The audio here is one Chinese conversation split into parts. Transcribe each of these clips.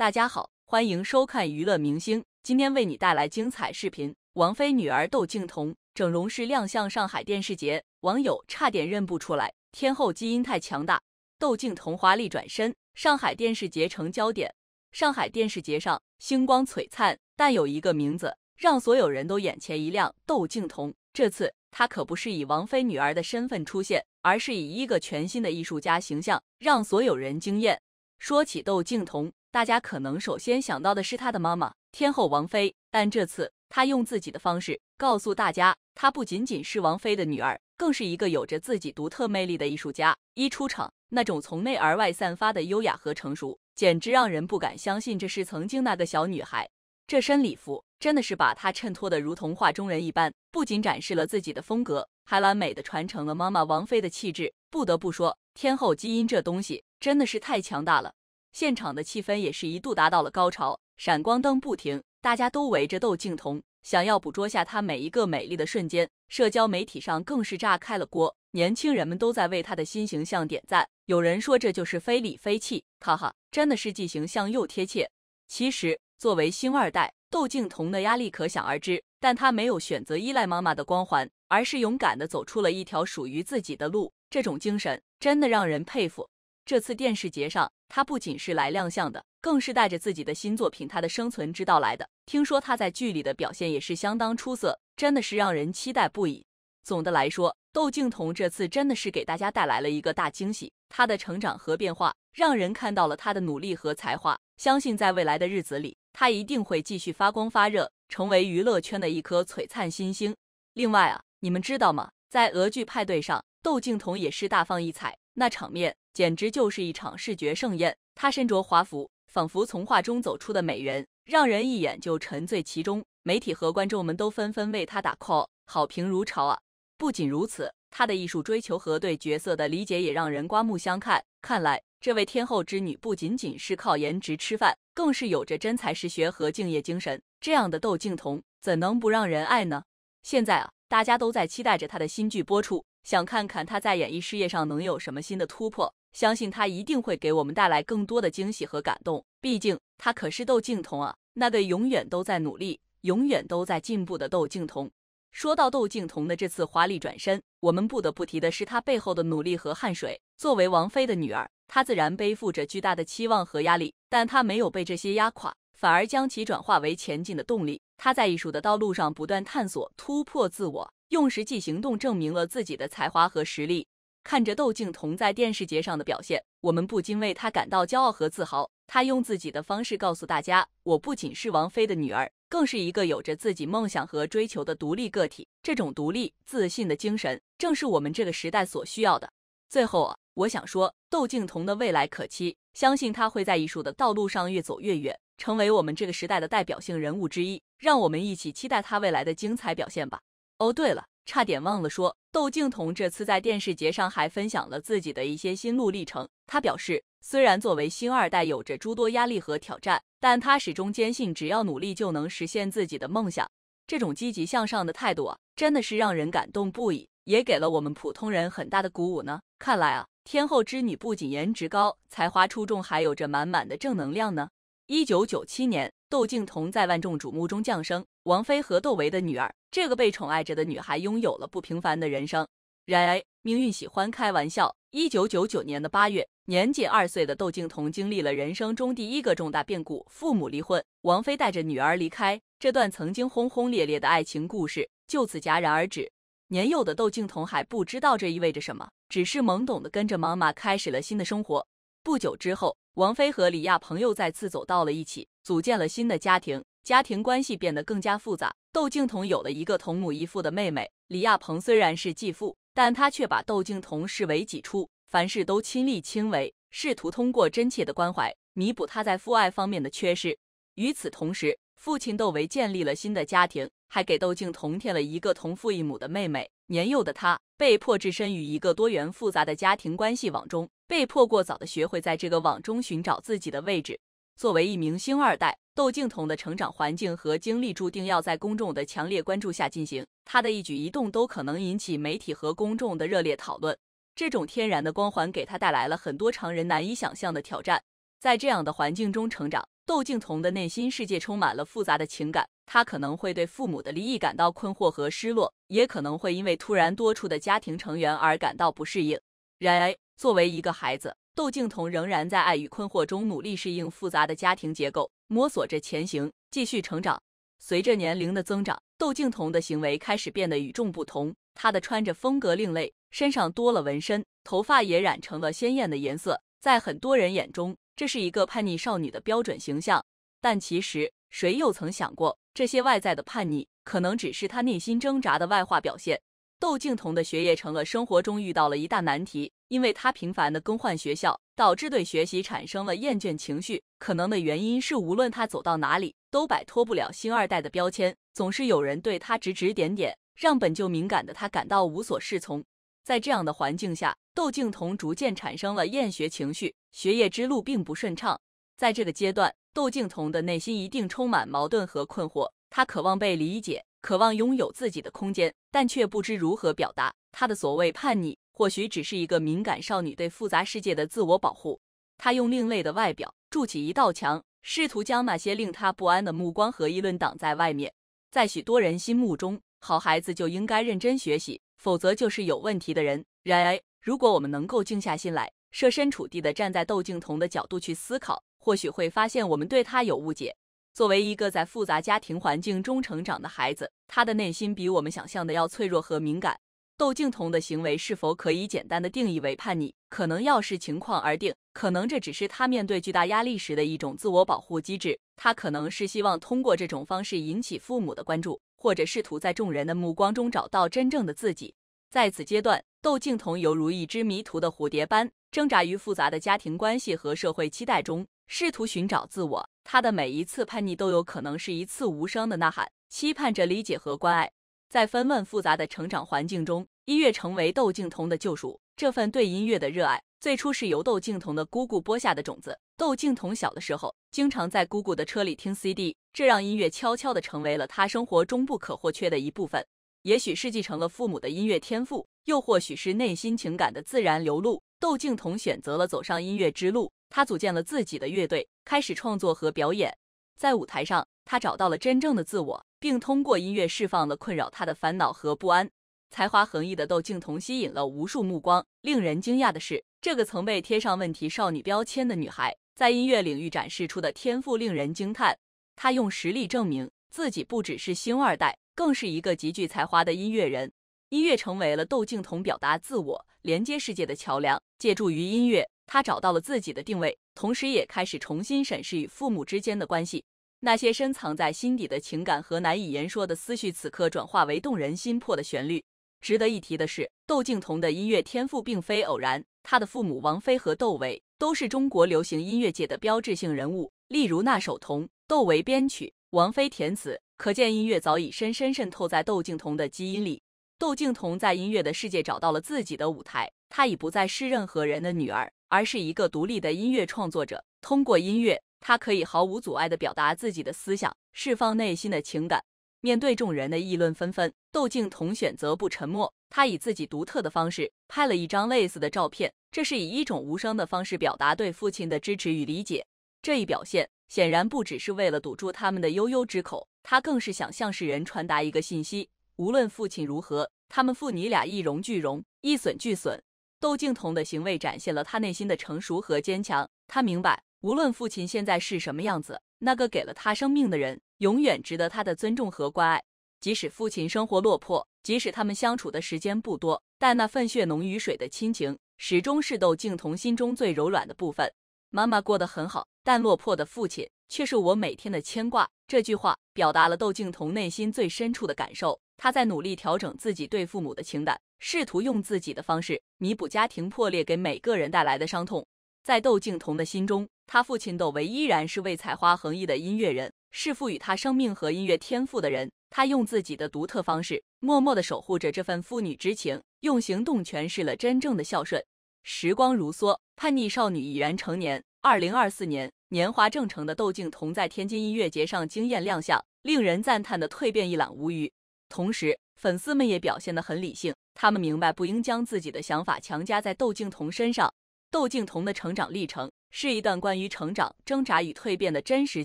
大家好，欢迎收看娱乐明星，今天为你带来精彩视频。王菲女儿窦靖童整容式亮相上海电视节，网友差点认不出来，天后基因太强大。窦靖童华丽转身，上海电视节成焦点。上海电视节上星光璀璨，但有一个名字让所有人都眼前一亮，窦靖童。这次她可不是以王菲女儿的身份出现，而是以一个全新的艺术家形象让所有人惊艳。说起窦靖童。大家可能首先想到的是她的妈妈天后王菲，但这次她用自己的方式告诉大家，她不仅仅是王菲的女儿，更是一个有着自己独特魅力的艺术家。一出场，那种从内而外散发的优雅和成熟，简直让人不敢相信这是曾经那个小女孩。这身礼服真的是把她衬托得如同画中人一般，不仅展示了自己的风格，还完美的传承了妈妈王菲的气质。不得不说，天后基因这东西真的是太强大了。现场的气氛也是一度达到了高潮，闪光灯不停，大家都围着窦靖童，想要捕捉下她每一个美丽的瞬间。社交媒体上更是炸开了锅，年轻人们都在为她的新形象点赞。有人说这就是非礼非气，哈哈，真的是既形象又贴切。其实作为星二代，窦靖童的压力可想而知，但她没有选择依赖妈妈的光环，而是勇敢的走出了一条属于自己的路。这种精神真的让人佩服。这次电视节上。他不仅是来亮相的，更是带着自己的新作品《他的生存之道》来的。听说他在剧里的表现也是相当出色，真的是让人期待不已。总的来说，窦靖童这次真的是给大家带来了一个大惊喜。他的成长和变化，让人看到了他的努力和才华。相信在未来的日子里，他一定会继续发光发热，成为娱乐圈的一颗璀璨新星。另外啊，你们知道吗？在俄剧派对上，窦靖童也是大放异彩。那场面简直就是一场视觉盛宴，她身着华服，仿佛从画中走出的美人，让人一眼就沉醉其中。媒体和观众们都纷纷为她打 call，好评如潮啊！不仅如此，她的艺术追求和对角色的理解也让人刮目相看。看来，这位天后之女不仅仅是靠颜值吃饭，更是有着真才实学和敬业精神。这样的窦靖童，怎能不让人爱呢？现在啊，大家都在期待着她的新剧播出。想看看他在演艺事业上能有什么新的突破，相信他一定会给我们带来更多的惊喜和感动。毕竟他可是窦靖童啊，那对永远都在努力、永远都在进步的窦靖童。说到窦靖童的这次华丽转身，我们不得不提的是他背后的努力和汗水。作为王菲的女儿，她自然背负着巨大的期望和压力，但她没有被这些压垮，反而将其转化为前进的动力。她在艺术的道路上不断探索，突破自我。用实际行动证明了自己的才华和实力。看着窦靖童在电视节上的表现，我们不禁为他感到骄傲和自豪。他用自己的方式告诉大家：我不仅是王菲的女儿，更是一个有着自己梦想和追求的独立个体。这种独立自信的精神，正是我们这个时代所需要的。最后，我想说，窦靖童的未来可期，相信他会在艺术的道路上越走越远，成为我们这个时代的代表性人物之一。让我们一起期待他未来的精彩表现吧。哦，对了，差点忘了说，窦靖童这次在电视节上还分享了自己的一些心路历程。他表示，虽然作为星二代有着诸多压力和挑战，但他始终坚信只要努力就能实现自己的梦想。这种积极向上的态度啊，真的是让人感动不已，也给了我们普通人很大的鼓舞呢。看来啊，天后之女不仅颜值高、才华出众，还有着满满的正能量呢。一九九七年，窦靖童在万众瞩目中降生。王菲和窦唯的女儿，这个被宠爱着的女孩拥有了不平凡的人生。然而，命运喜欢开玩笑。一九九九年的八月，年仅二岁的窦靖童经历了人生中第一个重大变故：父母离婚。王菲带着女儿离开，这段曾经轰轰烈烈的爱情故事就此戛然而止。年幼的窦靖童还不知道这意味着什么，只是懵懂的跟着妈妈开始了新的生活。不久之后，王菲和李亚鹏又再次走到了一起，组建了新的家庭。家庭关系变得更加复杂。窦靖童有了一个同母异父的妹妹李亚鹏，虽然是继父，但他却把窦靖童视为己出，凡事都亲力亲为，试图通过真切的关怀弥补他在父爱方面的缺失。与此同时，父亲窦唯建立了新的家庭，还给窦靖童添了一个同父异母的妹妹。年幼的他被迫置身于一个多元复杂的家庭关系网中，被迫过早的学会在这个网中寻找自己的位置。作为一名星二代。窦靖童的成长环境和经历注定要在公众的强烈关注下进行，他的一举一动都可能引起媒体和公众的热烈讨论。这种天然的光环给他带来了很多常人难以想象的挑战。在这样的环境中成长，窦靖童的内心世界充满了复杂的情感。他可能会对父母的离异感到困惑和失落，也可能会因为突然多出的家庭成员而感到不适应。然而，作为一个孩子，窦靖童仍然在爱与困惑中努力适应复杂的家庭结构。摸索着前行，继续成长。随着年龄的增长，窦靖童的行为开始变得与众不同。她的穿着风格另类，身上多了纹身，头发也染成了鲜艳的颜色。在很多人眼中，这是一个叛逆少女的标准形象。但其实，谁又曾想过，这些外在的叛逆，可能只是她内心挣扎的外化表现。窦靖童的学业成了生活中遇到了一大难题，因为他频繁的更换学校，导致对学习产生了厌倦情绪。可能的原因是，无论他走到哪里，都摆脱不了“星二代”的标签，总是有人对他指指点点，让本就敏感的他感到无所适从。在这样的环境下，窦靖童逐渐产生了厌学情绪，学业之路并不顺畅。在这个阶段，窦靖童的内心一定充满矛盾和困惑，他渴望被理解。渴望拥有自己的空间，但却不知如何表达。她的所谓叛逆，或许只是一个敏感少女对复杂世界的自我保护。她用另类的外表筑起一道墙，试图将那些令她不安的目光和议论挡在外面。在许多人心目中，好孩子就应该认真学习，否则就是有问题的人。然而，如果我们能够静下心来，设身处地地站在窦靖童的角度去思考，或许会发现我们对他有误解。作为一个在复杂家庭环境中成长的孩子，他的内心比我们想象的要脆弱和敏感。窦靖童的行为是否可以简单的定义为叛逆，可能要视情况而定。可能这只是他面对巨大压力时的一种自我保护机制。他可能是希望通过这种方式引起父母的关注，或者试图在众人的目光中找到真正的自己。在此阶段，窦靖童犹如一只迷途的蝴蝶般，挣扎于复杂的家庭关系和社会期待中。试图寻找自我，他的每一次叛逆都有可能是一次无声的呐喊，期盼着理解和关爱。在纷乱复杂的成长环境中，音乐成为窦靖童的救赎。这份对音乐的热爱，最初是由窦靖童的姑姑播下的种子。窦靖童小的时候，经常在姑姑的车里听 CD，这让音乐悄悄地成为了他生活中不可或缺的一部分。也许是继承了父母的音乐天赋。又或许是内心情感的自然流露，窦靖童选择了走上音乐之路。他组建了自己的乐队，开始创作和表演。在舞台上，他找到了真正的自我，并通过音乐释放了困扰他的烦恼和不安。才华横溢的窦靖童吸引了无数目光。令人惊讶的是，这个曾被贴上“问题少女”标签的女孩，在音乐领域展示出的天赋令人惊叹。她用实力证明自己不只是星二代，更是一个极具才华的音乐人。音乐成为了窦靖童表达自我、连接世界的桥梁。借助于音乐，他找到了自己的定位，同时也开始重新审视与父母之间的关系。那些深藏在心底的情感和难以言说的思绪，此刻转化为动人心魄的旋律。值得一提的是，窦靖童的音乐天赋并非偶然。他的父母王菲和窦唯都是中国流行音乐界的标志性人物。例如那首《童》，窦唯编曲，王菲填词，可见音乐早已深深渗透在窦靖童的基因里。窦靖童在音乐的世界找到了自己的舞台，她已不再是任何人的女儿，而是一个独立的音乐创作者。通过音乐，她可以毫无阻碍地表达自己的思想，释放内心的情感。面对众人的议论纷纷，窦靖童选择不沉默。她以自己独特的方式拍了一张类似的照片，这是以一种无声的方式表达对父亲的支持与理解。这一表现显然不只是为了堵住他们的悠悠之口，他更是想向世人传达一个信息。无论父亲如何，他们父女俩一荣俱荣，一损俱损。窦靖童的行为展现了他内心的成熟和坚强。他明白，无论父亲现在是什么样子，那个给了他生命的人永远值得他的尊重和关爱。即使父亲生活落魄，即使他们相处的时间不多，但那份血浓于水的亲情始终是窦靖童心中最柔软的部分。妈妈过得很好，但落魄的父亲却是我每天的牵挂。这句话表达了窦靖童内心最深处的感受。他在努力调整自己对父母的情感，试图用自己的方式弥补家庭破裂给每个人带来的伤痛。在窦靖童的心中，他父亲窦唯依然是位才华横溢的音乐人，是赋予他生命和音乐天赋的人。他用自己的独特方式，默默的守护着这份父女之情，用行动诠释了真正的孝顺。时光如梭，叛逆少女已然成年。二零二四年，年华正盛的窦靖童在天津音乐节上惊艳亮相，令人赞叹的蜕变一览无余。同时，粉丝们也表现得很理性，他们明白不应将自己的想法强加在窦靖童身上。窦靖童的成长历程是一段关于成长、挣扎与蜕变的真实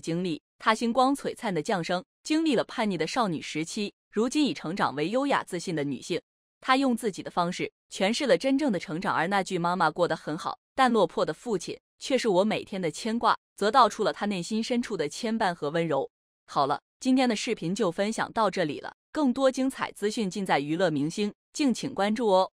经历。她星光璀璨的降生，经历了叛逆的少女时期，如今已成长为优雅自信的女性。她用自己的方式诠释了真正的成长，而那句“妈妈过得很好，但落魄的父亲却是我每天的牵挂”，则道出了她内心深处的牵绊和温柔。好了，今天的视频就分享到这里了。更多精彩资讯尽在《娱乐明星》，敬请关注哦。